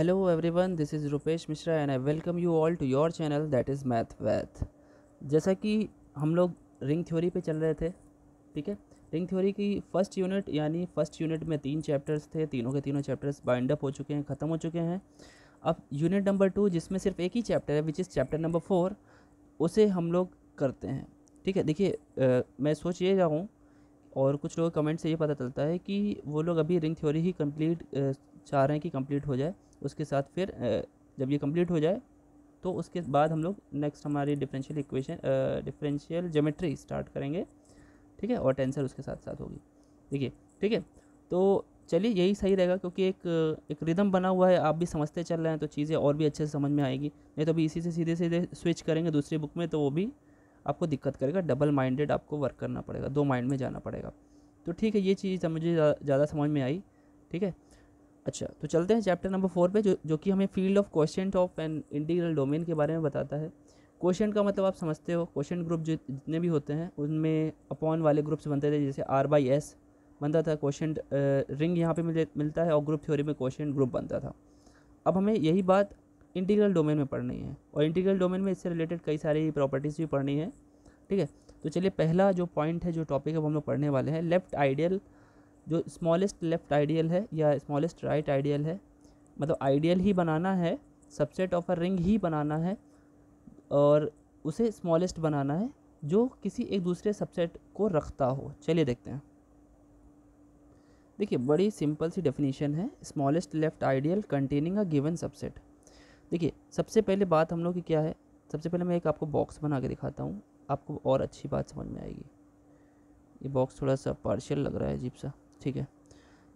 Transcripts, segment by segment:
Hello everyone this is Rupesh Mishra and I welcome you all to your channel that is math with जैसा कि हम लोग ring theory पे चल रहे थे ठीक है रिंग थ्योरी की फर्स्ट यूनिट यानी फर्स्ट यूनिट में तीन चैप्टर्स थे तीनों के तीनों चैप्टर्स बाइंड अप हो चुके हैं ख़त्म हो चुके हैं अब यूनिट नंबर टू जिसमें सिर्फ एक ही चैप्टर है which is chapter number four उसे हम लोग करते हैं ठीक है देखिए मैं सोच ये रहा हूँ और कुछ लोगों कमेंट से ये पता चलता है कि वो लोग अभी रिंग थ्योरी ही कंप्लीट चाह रहे हैं कि कंप्लीट हो जाए उसके साथ फिर जब ये कंप्लीट हो जाए तो उसके बाद हम लोग नेक्स्ट हमारी differential equation differential geometry start करेंगे ठीक है और टेंसर उसके साथ साथ होगी देखिए ठीक है तो चलिए यही सही रहेगा क्योंकि एक एक रिदम बना हुआ है आप भी समझते चल रहे हैं तो चीज़ें और भी अच्छे से समझ में आएगी नहीं तो अभी इसी से सीधे सीधे स्विच करेंगे दूसरी बुक में तो वो भी आपको दिक्कत करेगा डबल माइंडेड आपको वर्क करना पड़ेगा दो माइंड में जाना पड़ेगा तो ठीक है ये चीज़ मुझे ज़्यादा समझ में आई ठीक है अच्छा तो चलते हैं चैप्टर नंबर फोर पे जो जो कि हमें फील्ड ऑफ क्वेश्चन ऑफ एन इंटीग्रल डोमेन के बारे में बताता है क्वेश्चन का मतलब आप समझते हो क्वेश्चन ग्रुप जो जितने भी होते हैं उनमें अपॉन वाले ग्रुप्स बनते थे जैसे आर बाई एस बनता था क्वेश्चन रिंग यहाँ पे मिले मिलता है और ग्रुप थ्योरी में क्वेश्चन ग्रुप बनता था अब हमें यही बात इंटीग्रल डोमेन में पढ़नी है और इंटीग्रल डोमेन में इससे रिलेटेड कई सारी प्रॉपर्टीज़ भी पढ़नी है ठीक है तो चलिए पहला जो पॉइंट है जो टॉपिक है वो हम लोग पढ़ने वाले हैं लेफ़्ट आइडियल जो स्मॉलेस्ट लेफ़्ट आइडियल है या स्मॉलेस्ट राइट आइडियल है मतलब आइडियल ही बनाना है सबसेट ऑफ अ रिंग ही बनाना है और उसे स्मॉलेस्ट बनाना है जो किसी एक दूसरे सबसेट को रखता हो चलिए देखते हैं देखिए बड़ी सिंपल सी डेफिनेशन है smallest left ideal containing a given subset देखिए सबसे पहले बात हम लोग की क्या है सबसे पहले मैं एक आपको बॉक्स बना के दिखाता हूँ आपको और अच्छी बात समझ में आएगी ये बॉक्स थोड़ा सा पार्शियल लग रहा है अजीब सा ठीक है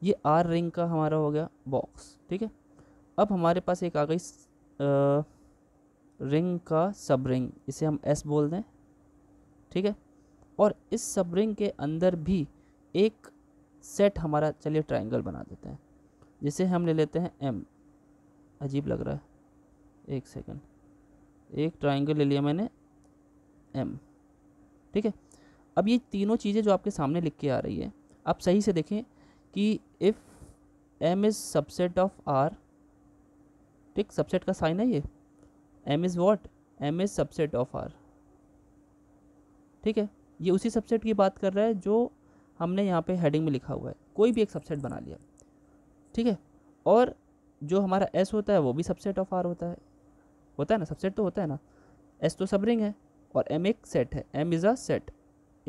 ये आर रिंग का हमारा हो गया बॉक्स ठीक है अब हमारे पास एक आ गई रिंग का सब रिंग इसे हम एस बोल दें ठीक है और इस सब रिंग के अंदर भी एक सेट हमारा चलिए ट्रायंगल बना देते हैं जिसे हम ले लेते हैं एम अजीब लग रहा है एक सेकंड एक ट्रायंगल ले लिया मैंने एम ठीक है अब ये तीनों चीज़ें जो आपके सामने लिख के आ रही है आप सही से देखें कि if M is subset of R ठीक सबसेट का साइन है ये M is what M is subset of R ठीक है ये उसी सबसेट की बात कर रहा है जो हमने यहाँ पे हेडिंग में लिखा हुआ है कोई भी एक सबसेट बना लिया ठीक है और जो हमारा एस होता है वो भी सबसेट ऑफ आर होता है होता है ना सबसेट तो होता है ना एस तो सब रिंग है और एम एक सेट है एम इज़ अ सेट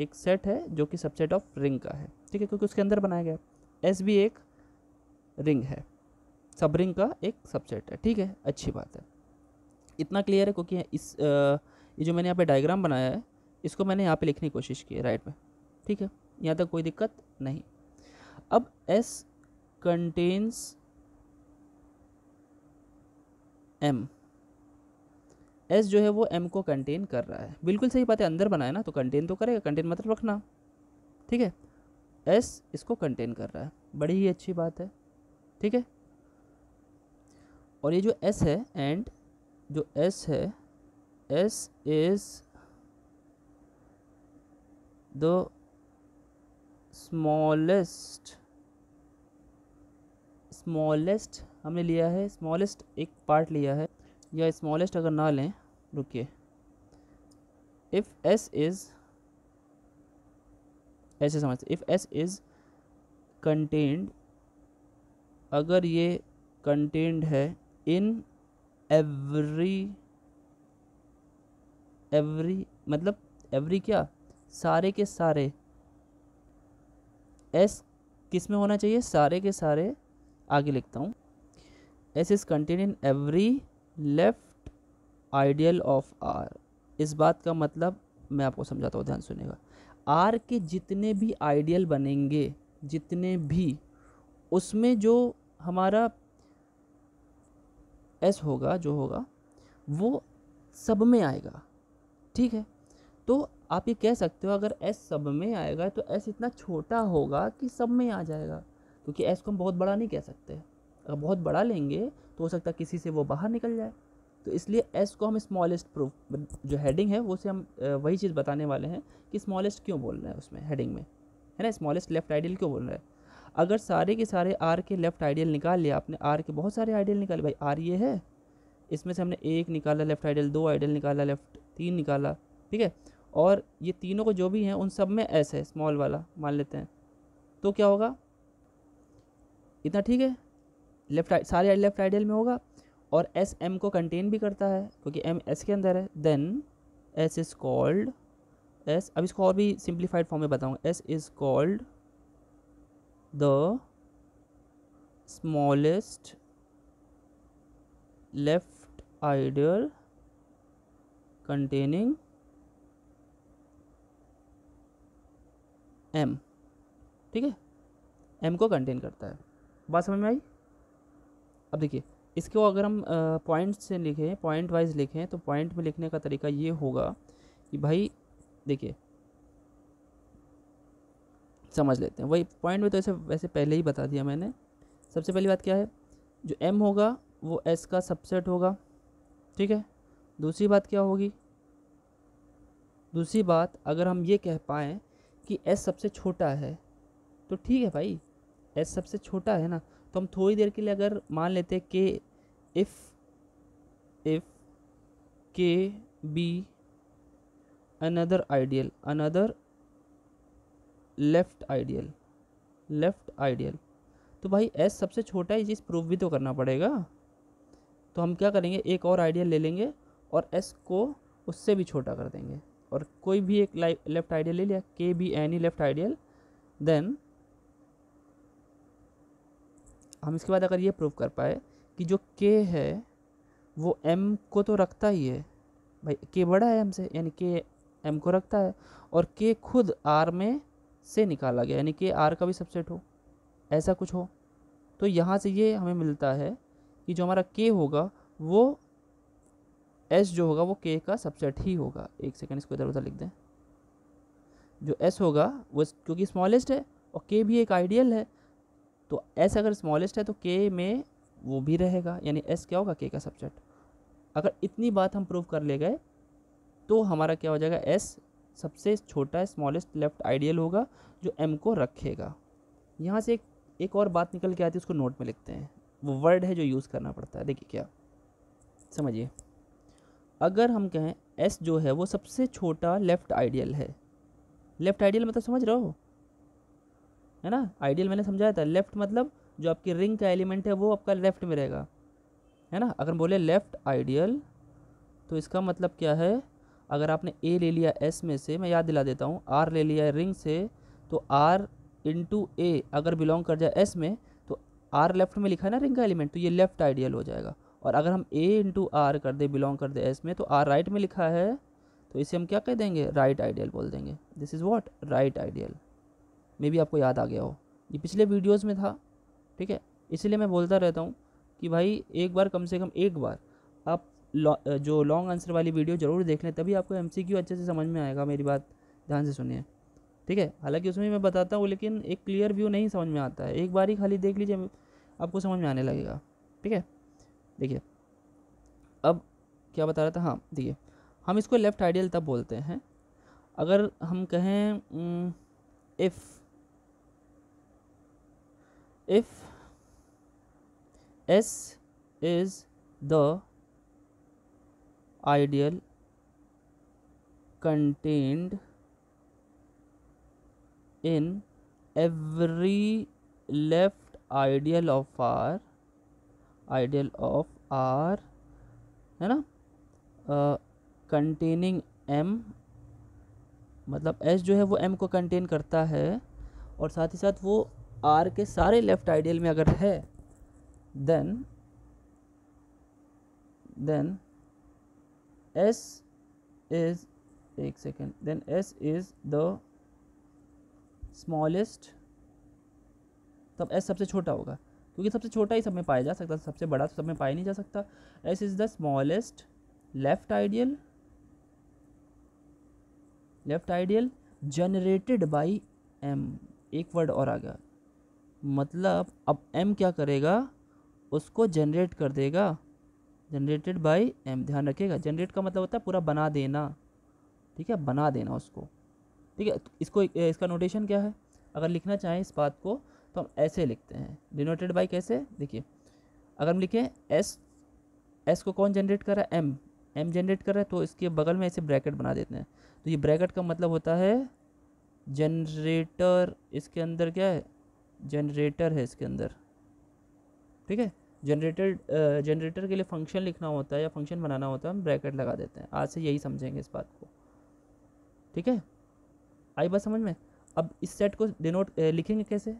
एक सेट है जो कि सबसेट ऑफ रिंग का है ठीक है क्योंकि उसके अंदर बनाया गया एस भी एक रिंग है सब रिंग का एक सबसेट है ठीक है अच्छी बात है इतना क्लियर है क्योंकि इस ये जो मैंने यहाँ पे डायग्राम बनाया है इसको मैंने यहाँ पे लिखने की कोशिश की है राइट में ठीक है यहाँ तक कोई दिक्कत नहीं अब एस कंटेन्स एम एस जो है वो एम को कंटेन कर रहा है बिल्कुल सही बात है अंदर बनाए ना तो कंटेन तो करेगा कंटेन मतलब रखना ठीक है एस इसको कंटेन कर रहा है बड़ी ही अच्छी बात है ठीक है और ये जो एस है एंड जो एस है S is the smallest smallest हमने लिया है स्मॉलेस्ट एक पार्ट लिया है या स्मॉलेस्ट अगर ना लें रुकिए इफ़ एस इज़ ऐसे समझते इफ़ एस इज़ कंटेंड अगर ये कंटेंड है इन एवरी एवरी मतलब एवरी क्या सारे के सारे एस किस में होना चाहिए सारे के सारे आगे लिखता हूँ S is contained in every left ideal of R इस बात का मतलब मैं आपको समझाता हूँ ध्यान सुनेगा आर के जितने भी आइडियल बनेंगे जितने भी उसमें जो हमारा एस होगा जो होगा वो सब में आएगा ठीक है तो आप ये कह सकते हो अगर एस सब में आएगा तो एस इतना छोटा होगा कि सब में आ जाएगा क्योंकि एस को हम बहुत बड़ा नहीं कह सकते अगर बहुत बड़ा लेंगे तो हो सकता है किसी से वो बाहर निकल जाए तो इसलिए एस को हम स्मॉलेस्ट प्रूफ जो हेडिंग है वो से हम वही चीज़ बताने वाले हैं कि स्मॉलेस्ट क्यों बोल रहे हैं उसमें हेडिंग में है ना स्मॉलेस्ट लेफ्ट आइडियल क्यों बोल रहे हैं अगर सारे के सारे आर के लेफ्ट आइडियल निकाल लिया आपने आर के बहुत सारे आइडियल निकाले भाई आर ये है इसमें से हमने एक निकाला लेफ्ट आइडियल दो आइडियल निकाला लेफ्ट तीन निकाला ठीक है और ये तीनों को जो भी हैं उन सब में एस है स्मॉल वाला मान लेते हैं तो क्या होगा इतना ठीक है लेफ्ट सारे लेफ्ट आइडियल में होगा और एस एम को कंटेन भी करता है क्योंकि एम एस के अंदर है then S is called S अब इसको और भी सिंप्लीफाइड फॉर्म में बताऊँ S is called the smallest left ideal containing M ठीक है एम को कंटेन करता है बात समझ में आई अब देखिए इसको अगर हम पॉइंट से लिखें पॉइंट वाइज लिखें तो पॉइंट में लिखने का तरीका ये होगा कि भाई देखिए समझ लेते हैं वही पॉइंट में तो ऐसे वैसे पहले ही बता दिया मैंने सबसे पहली बात क्या है जो एम होगा वो एस का सबसेट होगा ठीक है दूसरी बात क्या होगी दूसरी बात अगर हम ये कह पाएँ कि एस सबसे छोटा है तो ठीक है भाई एस सबसे छोटा है ना तो हम थोड़ी देर के लिए अगर मान लेते हैं कि if if K be another ideal another left ideal left ideal तो भाई एस सबसे छोटा है चीज़ प्रूव भी तो करना पड़ेगा तो हम क्या करेंगे एक और आइडियल ले लेंगे और एस को उससे भी छोटा कर देंगे और कोई भी एक लेफ़्ट आइडियल ले लिया K be any left ideal then हम इसके बाद अगर ये प्रूव कर पाए कि जो k है वो m को तो रखता ही है भाई k बड़ा है m से यानी k m को रखता है और k खुद r में से निकाला गया यानी k r का भी सबसेट हो ऐसा कुछ हो तो यहाँ से ये हमें मिलता है कि जो हमारा k होगा वो s जो होगा वो k का सबसेट ही होगा एक सेकेंड इसको इधर उधर लिख दें जो s होगा वो क्योंकि स्मॉलेस्ट है और k भी एक आइडियल है तो एस अगर स्मॉलेस्ट है तो के में वो भी रहेगा यानी एस क्या होगा के का सब्जेक्ट अगर इतनी बात हम प्रूव कर ले गए तो हमारा क्या हो जाएगा एस सबसे छोटा स्मॉलेस्ट लेफ्ट आइडियल होगा जो एम को रखेगा यहाँ से एक एक और बात निकल के आती है उसको नोट में लिखते हैं वो वर्ड है जो यूज़ करना पड़ता है देखिए क्या समझिए अगर हम कहें एस जो है वो सबसे छोटा लेफ़्ट आइडियल है लेफ़्ट आइडियल मतलब समझ रहे हो है ना आइडियल मैंने समझाया था लेफ्ट मतलब जो आपकी रिंग का एलिमेंट है वो आपका लेफ्ट में रहेगा है ना अगर बोले लेफ्ट आइडियल तो इसका मतलब क्या है अगर आपने ए ले लिया एस में से मैं याद दिला देता हूँ आर ले लिया रिंग से तो आर इंटू ए अगर बिलोंग कर जाए एस में तो आर लेफ्ट में लिखा है ना रिंग का एलिमेंट तो ये लेफ्ट आइडियल हो जाएगा और अगर हम ए इंटू आर कर दे बिलोंग कर दे एस में तो आर राइट में लिखा है तो इसे हम क्या कह देंगे राइट आइडियल बोल देंगे this is what right ideal मे भी आपको याद आ गया हो ये पिछले वीडियोस में था ठीक है इसलिए मैं बोलता रहता हूँ कि भाई एक बार कम से कम एक बार आप लौ, जो लॉन्ग आंसर वाली वीडियो ज़रूर देख लें तभी आपको एम अच्छे से समझ में आएगा मेरी बात ध्यान से सुनिए ठीक है हालांकि उसमें मैं बताता हूँ लेकिन एक क्लियर व्यू नहीं समझ में आता है एक बार ही खाली देख लीजिए आपको समझ में आने लगेगा ठीक है देखिए अब क्या बता रहा था हाँ देखिए हम इसको लेफ़्ट आइडियल तब बोलते हैं अगर हम कहें if if S is the ideal contained in every left ideal of R ideal of R है ना कंटेनिंग uh, M मतलब S जो है वो M को कंटेन करता है और साथ ही साथ वो आर के सारे लेफ्ट आइडियल में अगर है देन देन एस इज एक second then S is the smallest तब एस सबसे छोटा होगा क्योंकि सबसे छोटा ही सब में पाया जा सकता सबसे बड़ा तो सब में पाया नहीं जा सकता S is the smallest left ideal left ideal generated by M एक वर्ड और आ गया मतलब अब एम क्या करेगा उसको जनरेट कर देगा जनरेटेड बाय एम ध्यान रखिएगा जनरेट का मतलब होता है पूरा बना देना ठीक है बना देना उसको ठीक है तो इसको इसका नोटेशन क्या है अगर लिखना चाहें इस बात को तो हम ऐसे लिखते हैं डिनोटेड बाई कैसे देखिए अगर हम लिखें एस एस को कौन जनरेट कर रहा है एम एम जनरेट कर रहा है तो इसके बगल में ऐसे ब्रैकेट बना देते हैं तो ये ब्रैकेट का मतलब होता है जनरेटर इसके अंदर क्या है जनरेटर है इसके अंदर ठीक है जनरेटर जनरेटर के लिए फंक्शन लिखना होता है या फंक्शन बनाना होता है हम ब्रैकेट लगा देते हैं आज से यही समझेंगे इस बात को ठीक है आई बात समझ में अब इस सेट को डिनोट लिखेंगे कैसे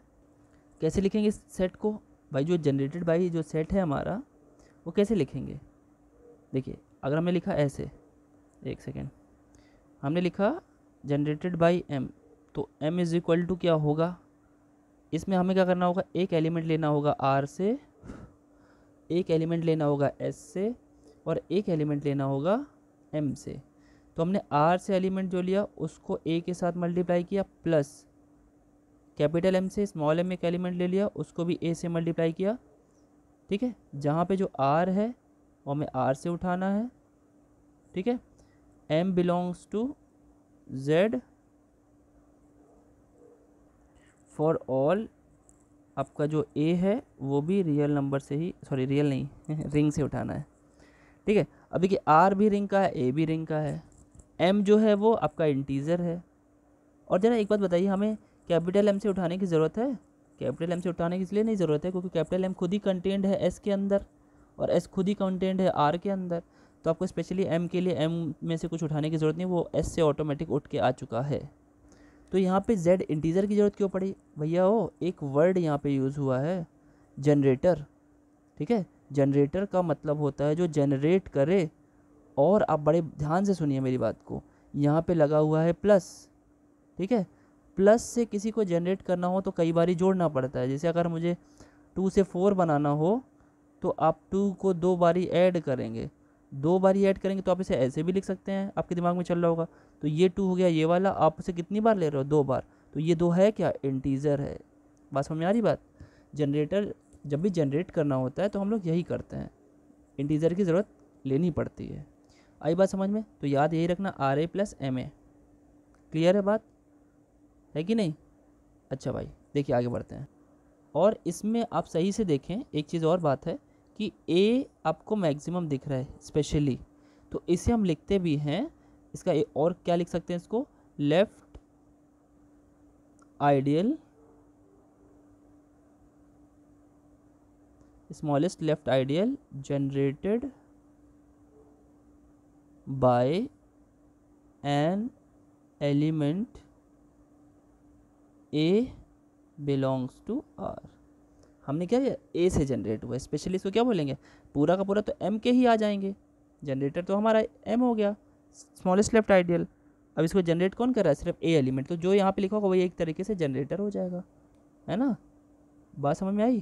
कैसे लिखेंगे इस सेट को भाई जो जनरेटेड बाई जो सेट है हमारा वो कैसे लिखेंगे देखिए अगर हमने लिखा ऐसे एक सेकेंड हमने लिखा जनरेटेड बाई एम तो एम इज़ इक्वल टू क्या होगा इसमें हमें क्या करना होगा एक एलिमेंट लेना होगा आर से एक एलिमेंट लेना होगा एस से और एक एलिमेंट लेना होगा एम से तो हमने आर से एलिमेंट जो लिया उसको ए के साथ मल्टीप्लाई किया प्लस कैपिटल एम से स्मॉल एम एक एलिमेंट ले लिया उसको भी ए से मल्टीप्लाई किया ठीक है जहाँ पे जो आर है वो हमें आर से उठाना है ठीक है M belongs to Z for all आपका जो ए है वो भी रियल नंबर से ही सॉरी रियल नहीं रिंग से उठाना है ठीक है अभी कि आर भी रिंग का है ए भी रिंग का है एम जो है वो आपका इंटीज़र है और ज़रा एक बात बताइए हमें कैपिटल एम से उठाने की ज़रूरत है कैपिटल एम से उठाने की इसलिए नहीं ज़रूरत है क्योंकि कैपिटल एम खुद ही कंटेंट है एस के अंदर और एस खुद ही कंटेंट है आर के अंदर तो आपको स्पेशली एम के लिए एम में से कुछ उठाने की ज़रूरत नहीं वो एस से ऑटोमेटिक उठ के आ चुका है तो यहाँ पे z इंटीजर की ज़रूरत क्यों पड़ी भैया हो एक वर्ड यहाँ पे यूज़ हुआ है जनरेटर ठीक है जनरेटर का मतलब होता है जो जनरेट करे और आप बड़े ध्यान से सुनिए मेरी बात को यहाँ पे लगा हुआ है प्लस ठीक है प्लस से किसी को जनरेट करना हो तो कई बार जोड़ना पड़ता है जैसे अगर मुझे टू से फोर बनाना हो तो आप टू को दो बारी ऐड करेंगे दो बारी ऐड करेंगे तो आप इसे ऐसे भी लिख सकते हैं आपके दिमाग में चल रहा होगा तो ये टू हो गया ये वाला आप उसे कितनी बार ले रहे हो दो बार तो ये दो है क्या इंटीजर है बात समझ में आ रही बात जनरेटर जब भी जनरेट करना होता है तो हम लोग यही करते हैं इंटीजर की ज़रूरत लेनी पड़ती है आई बात समझ में तो याद यही रखना R A plus M A clear है बात है कि नहीं अच्छा भाई देखिए आगे बढ़ते हैं और इसमें आप सही से देखें एक चीज़ और बात है कि ए आपको मैक्सिमम दिख रहा है स्पेशली तो इसे हम लिखते भी हैं इसका ए, और क्या लिख सकते हैं इसको left ideal smallest left ideal generated by an element A belongs to R हमने क्या किया ए से जनरेट हुआ स्पेशली इसको क्या बोलेंगे पूरा का पूरा तो एम के ही आ जाएंगे जनरेटर तो हमारा एम हो गया स्मॉलेस्ट लेफ्ट आइडियल अब इसको जनरेट कौन कर रहा है सिर्फ ए एलिमेंट तो जो यहाँ पे लिखा होगा वही एक तरीके से जनरेटर हो जाएगा है ना बात समझ में आई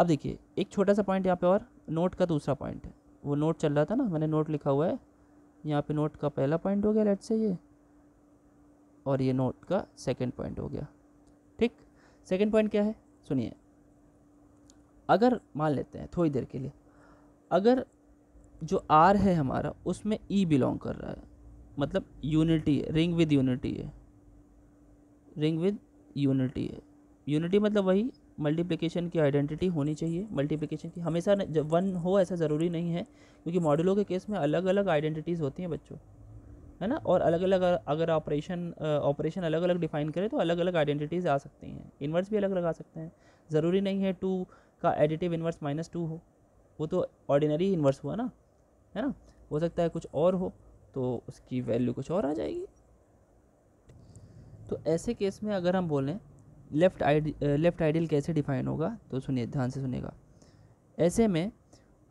अब देखिए एक छोटा सा पॉइंट यहाँ पे और नोट का दूसरा पॉइंट है वो नोट चल रहा था ना मैंने नोट लिखा हुआ है यहाँ पे नोट का पहला पॉइंट हो गया लेट से ये और ये नोट का सेकेंड पॉइंट हो गया ठीक सेकेंड पॉइंट क्या है सुनिए अगर मान लेते हैं थोड़ी देर के लिए अगर जो आर है हमारा उसमें ई e बिलोंग कर रहा है मतलब यूनिटी है रिंग विद यूनिटी है रिंग विद यूनिटी है यूनिटी मतलब वही मल्टीप्लिकेशन की आइडेंटिटी होनी चाहिए मल्टीप्लिकेशन की हमेशा जब वन हो ऐसा ज़रूरी नहीं है क्योंकि मॉडलों के केस में अलग अलग आइडेंटिटीज़ होती हैं बच्चों है ना और अलग अलग अगर ऑपरेशन ऑपरेशन अलग अलग डिफाइन करें तो अलग अलग आइडेंटिटीज़ आ सकती हैं इन्वर्स भी अलग अलग आ सकते हैं ज़रूरी नहीं है टू का एडिटिव इन्वर्स माइनस टू हो वो तो ऑर्डिनरी इन्वर्स हुआ ना है ना हो सकता है कुछ और हो तो उसकी वैल्यू कुछ और आ जाएगी तो ऐसे केस में अगर हम बोलें लेफ़्ट आइड लेफ़्ट आइडियल कैसे डिफाइन होगा तो सुनिए ध्यान से सुनेगा ऐसे में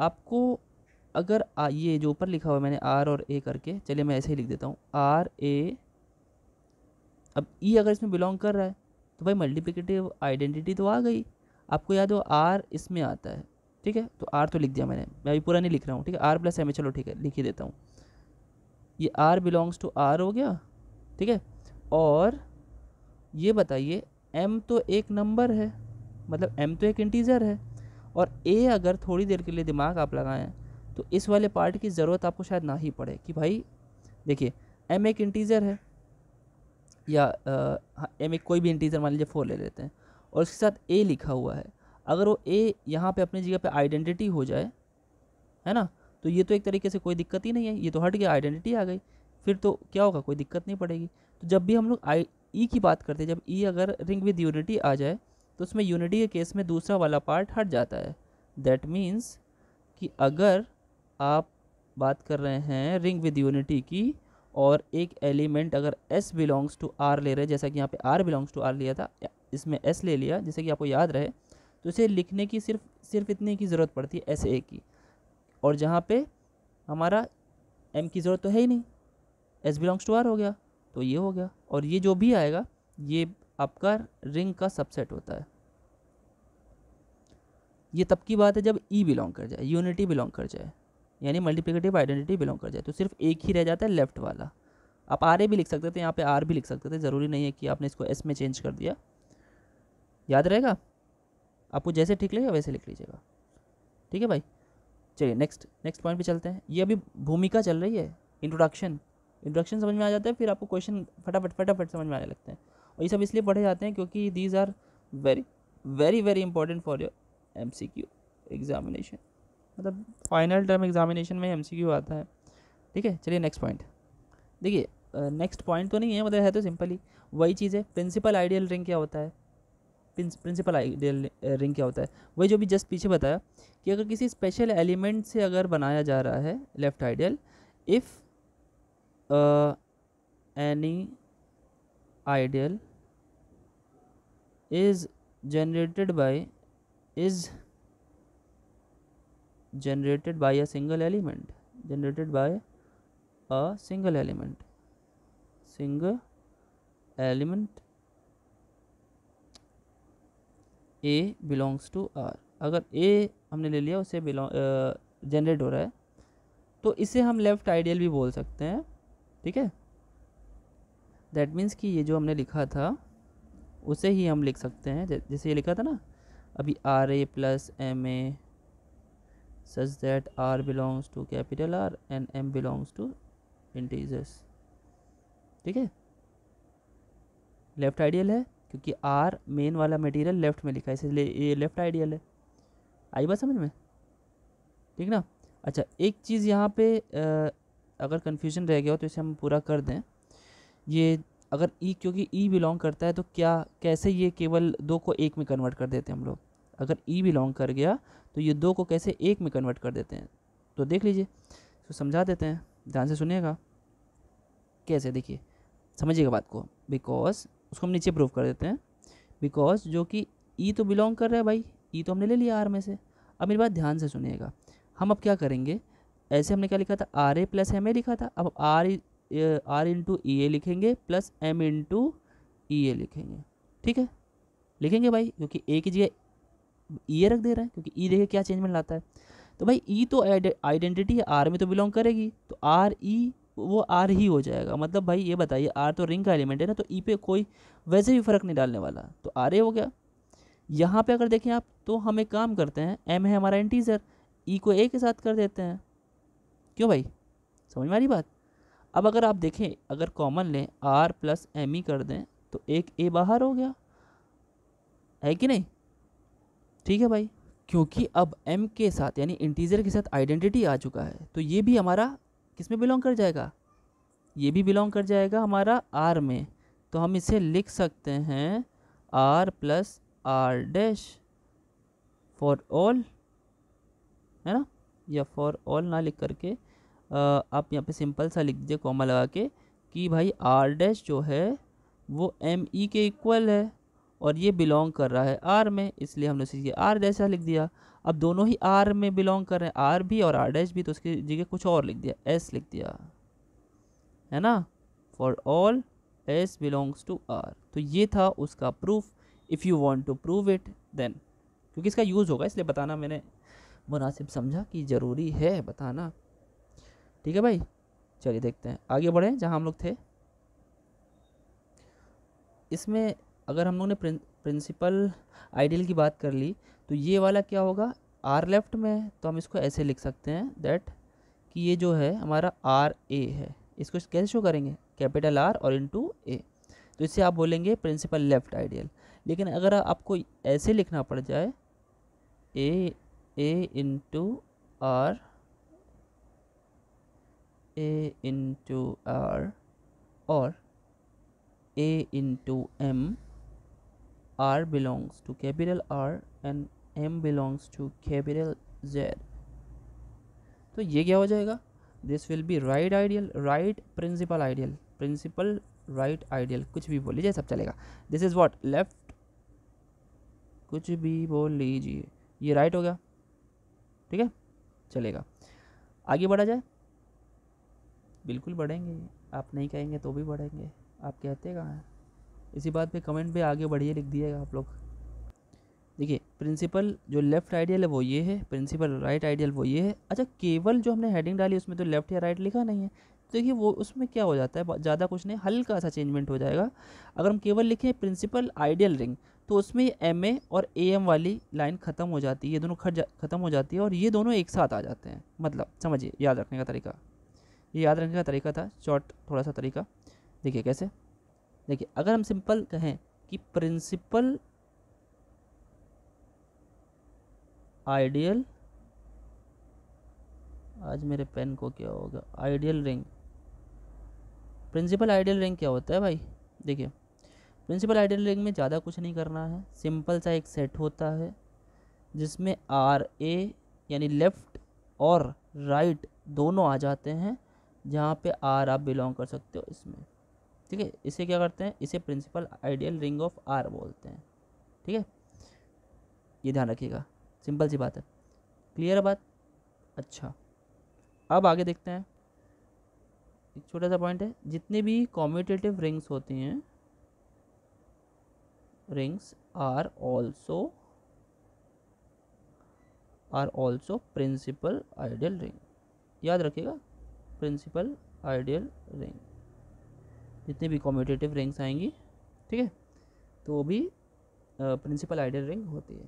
आपको अगर आ, ये जो ऊपर लिखा हुआ मैंने आर और ए करके चलिए मैं ऐसे ही लिख देता हूँ आर ए अब ई e अगर इसमें बिलोंग कर रहा है तो भाई मल्टीप्लिकेटिव आइडेंटिटी तो आ गई आपको याद हो आर इसमें आता है ठीक है तो आर तो लिख दिया मैंने मैं अभी पूरा नहीं लिख रहा हूँ ठीक है आर प्लस एम ए चलो ठीक है लिख ही देता हूँ ये आर बिलोंग्स टू आर हो गया ठीक है और ये बताइए एम तो एक नंबर है मतलब एम तो एक इंटीज़र है और ए अगर थोड़ी देर के लिए दिमाग आप लगाएं तो इस वाले पार्ट की ज़रूरत आपको शायद ना ही पड़े कि भाई देखिए एम एक इंटीज़र है या एम हाँ, एक कोई भी इंटीज़र मान लीजिए फोर ले लेते हैं और उसके साथ ए लिखा हुआ है अगर वो ए यहाँ पे अपनी जगह पे आइडेंटिटी हो जाए है ना तो ये तो एक तरीके से कोई दिक्कत ही नहीं है ये तो हट गया आइडेंटिटी आ गई फिर तो क्या होगा कोई दिक्कत नहीं पड़ेगी तो जब भी हम लोग आई ई e की बात करते हैं जब ई e अगर रिंग विद यूनिटी आ जाए तो उसमें यूनिटी के केस में दूसरा वाला पार्ट हट जाता है दैट मीन्स कि अगर आप बात कर रहे हैं रिंग विद यूनिटी की और एक एलिमेंट अगर एस बिलोंग्स टू आर ले रहे जैसा कि यहाँ पे आर बिलोंग्स टू आर लिया था इसमें एस ले लिया जैसे कि आपको याद रहे तो इसे लिखने की सिर्फ सिर्फ इतने की ज़रूरत पड़ती है एस ए की और जहाँ पे हमारा एम की ज़रूरत तो है ही नहीं एस बिलोंग्स टू आर हो गया तो ये हो गया और ये जो भी आएगा ये आपका रिंग का सबसेट होता है ये तब की बात है जब ई e बिलोंग कर जाए यूनिटी बिलोंग कर जाए यानी मल्टीप्लिकेटिव आइडेंटिटी बिलोंग कर जाए तो सिर्फ एक ही रह जाता है लेफ्ट वाला आप आर ए भी लिख सकते थे यहाँ पे आर भी लिख सकते थे ज़रूरी नहीं है कि आपने इसको एस में चेंज कर दिया याद रहेगा आपको जैसे ठीक लगेगा वैसे लिख लीजिएगा ठीक है भाई चलिए नेक्स्ट नेक्स्ट पॉइंट पे चलते हैं ये अभी भूमिका चल रही है इंट्रोडक्शन इंट्रोडक्शन समझ में आ जाता है फिर आपको क्वेश्चन फटाफट फटाफट समझ में आने लगते हैं और ये सब इसलिए पढ़े जाते हैं क्योंकि these are very very very important for your M C Q examination मतलब फाइनल टर्म एग्जामिनेशन में एम सी क्यू आता है ठीक है चलिए नेक्स्ट पॉइंट देखिए नेक्स्ट पॉइंट तो नहीं है मतलब है तो सिंपली वही चीज़ है प्रिंसिपल आइडियल रिंग क्या होता है प्रिंसिपल आइडियल रिंग क्या होता है वही जो भी जस्ट पीछे बताया कि अगर किसी स्पेशल एलिमेंट से अगर बनाया जा रहा है left ideal if any ideal is generated by is generated by a single element generated by a single element single element A belongs to R अगर ए हमने ले लिया उसे बिलोंग जनरेट हो रहा है तो इसे हम लेफ़्ट आइडियल भी बोल सकते हैं ठीक है दैट मीन्स कि ये जो हमने लिखा था उसे ही हम लिख सकते हैं जैसे ये लिखा था ना अभी R A plus M A such that R belongs to capital R and M belongs to integers ठीक है लेफ़्ट आइडियल है क्योंकि आर मेन वाला मटेरियल लेफ्ट में लिखा है इसलिए ये लेफ्ट आइडियल है आई बात समझ में ठीक ना अच्छा एक चीज़ यहाँ पे अगर कन्फ्यूजन रह गया हो तो इसे हम पूरा कर दें ये अगर ई e, क्योंकि ई e बिलोंग करता है तो क्या कैसे ये केवल दो को एक में कन्वर्ट कर देते हैं हम लोग अगर ई e बिलोंग कर गया तो ये दो को कैसे एक में कन्वर्ट कर देते हैं तो देख लीजिए तो समझा देते हैं ध्यान से सुनिएगा कैसे देखिए समझिएगा बात को बिकॉज उसको हम नीचे प्रूव कर देते हैं बिकॉज जो कि ई e तो बिलोंग कर रहा है भाई ई e तो हमने ले लिया आर में से अब मेरी बात ध्यान से सुनिएगा हम अब क्या करेंगे ऐसे हमने क्या लिखा था R A plus M A लिखा था अब R R into E A लिखेंगे plus M into E A लिखेंगे ठीक है लिखेंगे भाई क्योंकि ए की जगह ई e ए रख दे रहा है क्योंकि ई देखे क्या चेंजमेंट लाता है तो भाई ई तो आइडेंटिटी है आर में तो बिलोंग करेगी तो आर ई वो आर ही हो जाएगा मतलब भाई ये बताइए आर तो रिंग का एलिमेंट है ना तो ई e पे कोई वैसे भी फ़र्क नहीं डालने वाला तो आर ए हो गया यहाँ पे अगर देखें आप तो हम एक काम करते हैं एम है हमारा इंटीजर ई e को ए के साथ कर देते हैं क्यों भाई समझ में आ रही बात अब अगर आप देखें अगर कॉमन लें आर प्लस एम ई कर दें तो एक ए बाहर हो गया है कि नहीं ठीक है भाई क्योंकि अब एम के साथ यानी इंटीजर के साथ आइडेंटिटी आ चुका है तो ये भी हमारा किस में बिलोंग कर जाएगा ये भी बिलोंग कर जाएगा हमारा आर में तो हम इसे लिख सकते हैं R plus R dash for all है ना या फॉर ऑल ना लिख करके आप यहाँ पे सिंपल सा लिख दीजिए कॉमा लगा के कि भाई आर डैश जो है वो एम ई e के इक्वल है और ये बिलोंग कर रहा है आर में इसलिए हमने इसे ये आर जैसा लिख दिया अब दोनों ही आर में बिलोंग कर रहे हैं आर भी और आर डैश भी तो उसकी जगह कुछ और लिख दिया एस लिख दिया है ना for all S belongs to R तो ये था उसका proof if you want to prove it then क्योंकि इसका यूज़ होगा इसलिए बताना मैंने मुनासिब समझा कि ज़रूरी है बताना ठीक है भाई चलिए देखते हैं आगे बढ़ें जहाँ हम लोग थे इसमें अगर हम लोग ने प्रिंसिपल आइडियल की बात कर ली तो ये वाला क्या होगा आर लेफ्ट में तो हम इसको ऐसे लिख सकते हैं दैट कि ये जो है हमारा आर ए है इसको कैसे शो करेंगे कैपिटल आर और टू ए तो इससे आप बोलेंगे प्रिंसिपल लेफ्ट आइडियल लेकिन अगर आपको ऐसे लिखना पड़ जाए A A into R A into R और A into M R belongs to capital R and M belongs to capital Z. तो ये क्या हो जाएगा this will be right ideal right principal ideal principal right ideal कुछ भी बोल लीजिए सब चलेगा दिस इज़ what लेफ्ट कुछ भी बोल लीजिए ये राइट right हो गया ठीक है चलेगा आगे बढ़ा जाए बिल्कुल बढ़ेंगे आप नहीं कहेंगे तो भी बढ़ेंगे आप कहते कहाँ हैं इसी बात पे कमेंट पे आगे बढ़िए लिख दिएगा आप लोग देखिए प्रिंसिपल जो लेफ़्ट आइडियल है वो ये है प्रिंसिपल राइट आइडियल वो ये है अच्छा केवल जो हमने हेडिंग डाली उसमें तो लेफ़्ट या राइट लिखा नहीं है तो देखिए वो उसमें क्या हो जाता है ज़्यादा कुछ नहीं हल्का सा चेंजमेंट हो जाएगा अगर हम केवल लिखें प्रिंसिपल आइडियल रिंग तो उसमें एम ए और ए एम वाली लाइन ख़त्म हो जाती है ये दोनों ख़त्म हो जाती है और ये दोनों एक साथ आ जाते हैं मतलब समझिए याद रखने का तरीका ये याद रखने का तरीका था शॉर्ट थोड़ा सा तरीका देखिए कैसे देखिए अगर हम सिंपल कहें कि प्रिंसिपल आइडियल आज मेरे पेन को क्या होगा ideal ring principal ideal ring क्या होता है भाई देखिए प्रिंसिपल आइडियल रिंग में ज़्यादा कुछ नहीं करना है सिंपल सा एक सेट होता है जिसमें आर ए यानी लेफ़्ट और राइट दोनों आ जाते हैं जहाँ पे आर आप बिलोंग कर सकते हो इसमें ठीक है इसे क्या करते हैं इसे principal ideal ring of R बोलते हैं ठीक है ये ध्यान रखिएगा सिंपल सी बात है क्लियर बात अच्छा अब आगे देखते हैं एक छोटा सा पॉइंट है जितने भी कॉम्यूटेटिव रिंग्स होती हैं rings are also are also principal ideal ring याद रखिएगा प्रिंसिपल आइडियल रिंग जितने भी कॉम्पिटेटिव रिंग्स आएंगी ठीक है तो वो भी प्रिंसिपल आइडियल रिंग होती है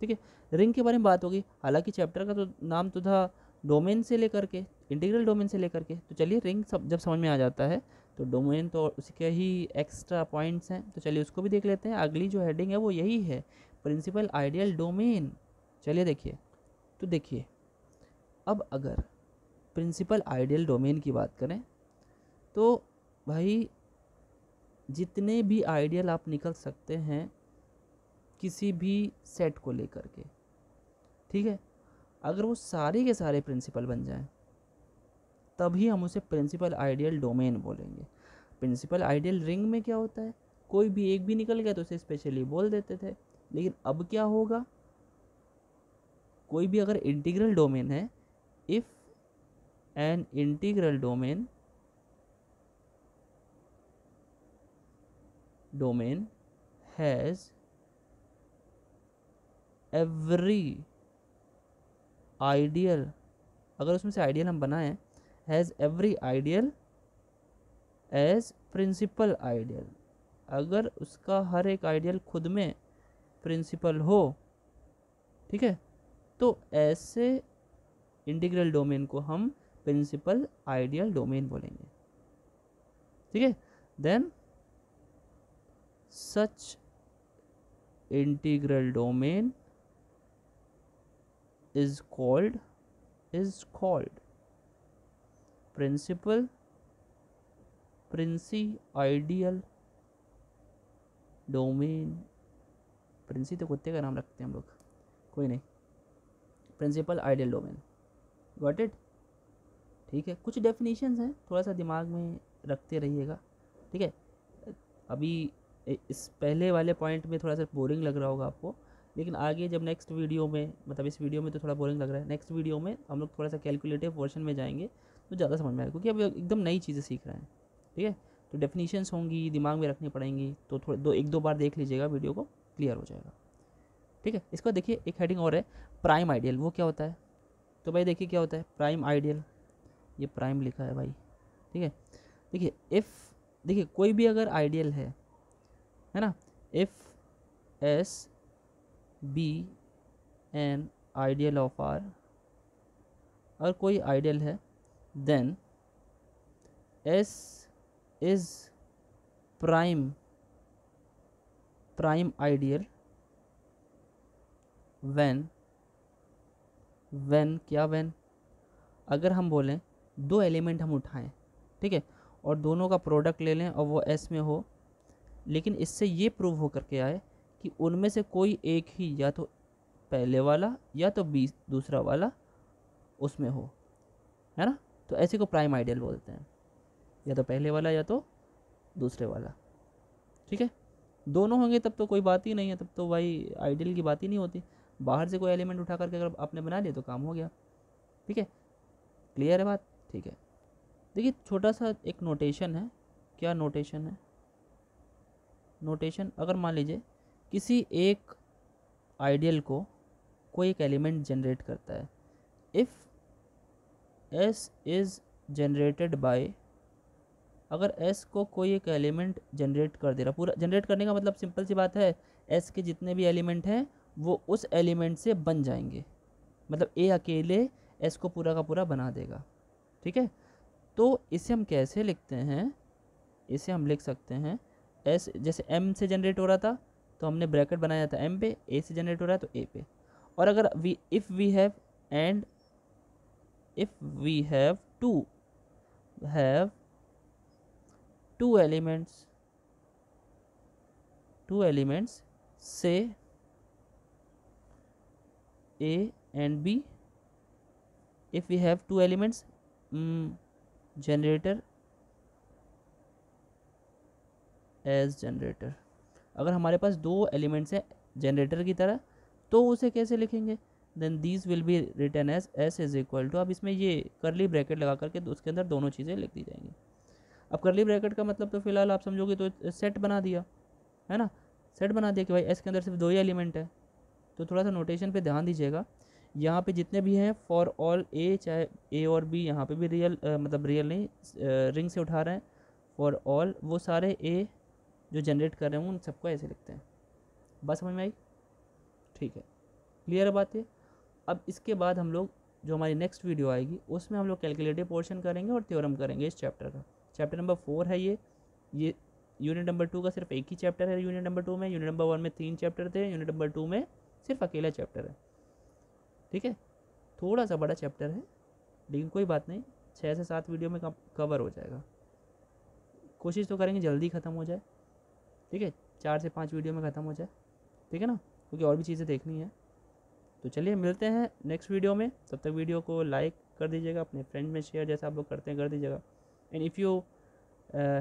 ठीक है रिंग के बारे में बात होगी हालांकि चैप्टर का तो नाम तो था डोमेन से लेकर के इंटीग्रल डोमेन से लेकर के तो चलिए रिंग सब जब समझ में आ जाता है तो डोमेन तो उसके ही एक्स्ट्रा पॉइंट्स हैं तो चलिए उसको भी देख लेते हैं अगली जो हेडिंग है वो यही है प्रिंसिपल आइडियल डोमेन चलिए देखिए तो देखिए अब अगर प्रिंसिपल आइडियल डोमेन की बात करें तो भाई जितने भी आइडियल आप निकल सकते हैं किसी भी सेट को लेकर के ठीक है अगर वो सारे के सारे प्रिंसिपल बन जाए तभी हम उसे प्रिंसिपल आइडियल डोमेन बोलेंगे प्रिंसिपल आइडियल रिंग में क्या होता है कोई भी एक भी निकल गया तो उसे स्पेशली बोल देते थे लेकिन अब क्या होगा कोई भी अगर इंटीग्रल डोमेन है if an integral domain domain has every ideal अगर उसमें से आइडियल हम बनाएं has every ideal as principal ideal अगर उसका हर एक आइडियल खुद में प्रिंसिपल हो ठीक है तो ऐसे इंटीग्रल डोमेन को हम प्रिंसिपल आइडियल डोमेन बोलेंगे ठीक है then such integral domain is called is called principal principal ideal domain principal तो कुत्ते का नाम रखते हैं हम लोग कोई नहीं principal ideal domain got it ठीक है कुछ डेफिनेशन हैं थोड़ा सा दिमाग में रखते रहिएगा ठीक है अभी इस पहले वाले पॉइंट में थोड़ा सा बोरिंग लग रहा होगा आपको लेकिन आगे जब नेक्स्ट वीडियो में मतलब इस वीडियो में तो थोड़ा बोरिंग लग रहा है नेक्स्ट वीडियो में हम लोग थोड़ा सा कैलकुलेटिव पोर्शन में जाएंगे तो ज़्यादा समझ में आएगा क्योंकि अब एकदम नई चीज़ें सीख रहे हैं ठीक है तो डेफिनीशंस होंगी दिमाग में रखनी पड़ेंगी तो थोड़ा दो एक दो बार देख लीजिएगा वीडियो को क्लियर हो जाएगा ठीक है इसको देखिए एक हेडिंग और है प्राइम आइडियल वो क्या होता है तो भाई देखिए क्या होता है प्राइम आइडियल ये प्राइम लिखा है भाई ठीक है देखिए इफ़ देखिए कोई भी अगर आइडियल है है ना if S be an ideal of R और कोई आइडियल है then S is prime prime ideal when when क्या वैन अगर हम बोलें दो एलिमेंट हम उठाएं ठीक है और दोनों का प्रोडक्ट ले लें और वो एस में हो लेकिन इससे ये प्रूव होकर के आए कि उनमें से कोई एक ही या तो पहले वाला या तो बीस दूसरा वाला उसमें हो है ना तो ऐसे को प्राइम आइडियल बोलते हैं या तो पहले वाला या तो दूसरे वाला ठीक है दोनों होंगे तब तो कोई बात ही नहीं है तब तो भाई आइडियल की बात ही नहीं होती बाहर से कोई एलिमेंट उठा करके अगर आपने बना लिया तो काम हो गया ठीक है क्लियर है बात ठीक है देखिए छोटा सा एक नोटेशन है क्या नोटेशन है नोटेशन अगर मान लीजिए किसी एक आइडियल को कोई एक एलिमेंट जनरेट करता है if S is generated by अगर एस को कोई एक एलिमेंट जनरेट कर दे रहा पूरा जनरेट करने का मतलब सिंपल सी बात है एस के जितने भी एलिमेंट हैं वो उस एलिमेंट से बन जाएंगे मतलब ए अकेले एस को पूरा का पूरा बना देगा ठीक है तो इसे हम कैसे लिखते हैं इसे हम लिख सकते हैं एस जैसे एम से जनरेट हो रहा था तो हमने ब्रैकेट बनाया था एम पे ए से जनरेट हो रहा है तो ए पे और अगर we if we have and if we have two have two elements two elements से A and B if we have two elements generator as generator अगर हमारे पास दो एलिमेंट्स हैं जनरेटर की तरह तो उसे कैसे लिखेंगे then these will be written as S is equal to अब इसमें ये करली ब्रैकेट लगा करके तो उसके अंदर दोनों चीज़ें लिख दी जाएंगी अब करली ब्रैकेट का मतलब तो फिलहाल आप समझोगे तो सेट बना दिया है ना सेट बना दिया कि भाई एस के अंदर सिर्फ दो ही एलिमेंट है तो थोड़ा सा नोटेशन पे ध्यान दीजिएगा यहाँ पे जितने भी हैं फॉर ऑल ए चाहे ए और बी यहाँ पे भी रियल मतलब रियल नहीं रिंग से उठा रहे हैं फॉर ऑल वो सारे ए जो जनरेट कर रहे हैं उन सबको ऐसे लिखते हैं बात समझ में आई ठीक है क्लियर बात है अब इसके बाद हम लोग जो हमारी नेक्स्ट वीडियो आएगी उसमें हम लोग कैलकुलेटिव पोर्शन करेंगे और थ्योरम करेंगे इस चैप्टर का चैप्टर नंबर फोर है ये ये यूनिट नंबर टू का सिर्फ एक ही चैप्टर है यूनिट नंबर टू में यूनिट नंबर वन में तीन चैप्टर थे यूनिट नंबर टू में सिर्फ अकेला चैप्टर है ठीक है थोड़ा सा बड़ा चैप्टर है लेकिन कोई बात नहीं छः से सात वीडियो में कवर हो जाएगा कोशिश तो करेंगे जल्दी ख़त्म हो जाए ठीक है चार से पाँच वीडियो में ख़त्म हो जाए ठीक है ना क्योंकि और भी चीज़ें देखनी है तो चलिए मिलते हैं नेक्स्ट वीडियो में तब तक वीडियो को लाइक कर दीजिएगा अपने फ्रेंड में शेयर जैसे आप लोग करते हैं कर दीजिएगा and if you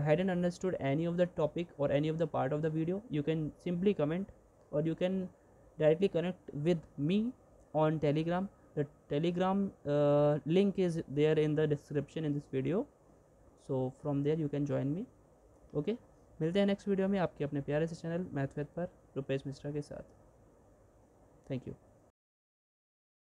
had and understood any of the topic और any of the part of the video you can simply comment और you can directly connect with me on Telegram the Telegram link is there in the description in this video so from there you can join me okay okay मिलते हैं next video में आपके अपने प्यारे से channel मैथवेद पर रुपेश मिश्रा के साथ थैंक यू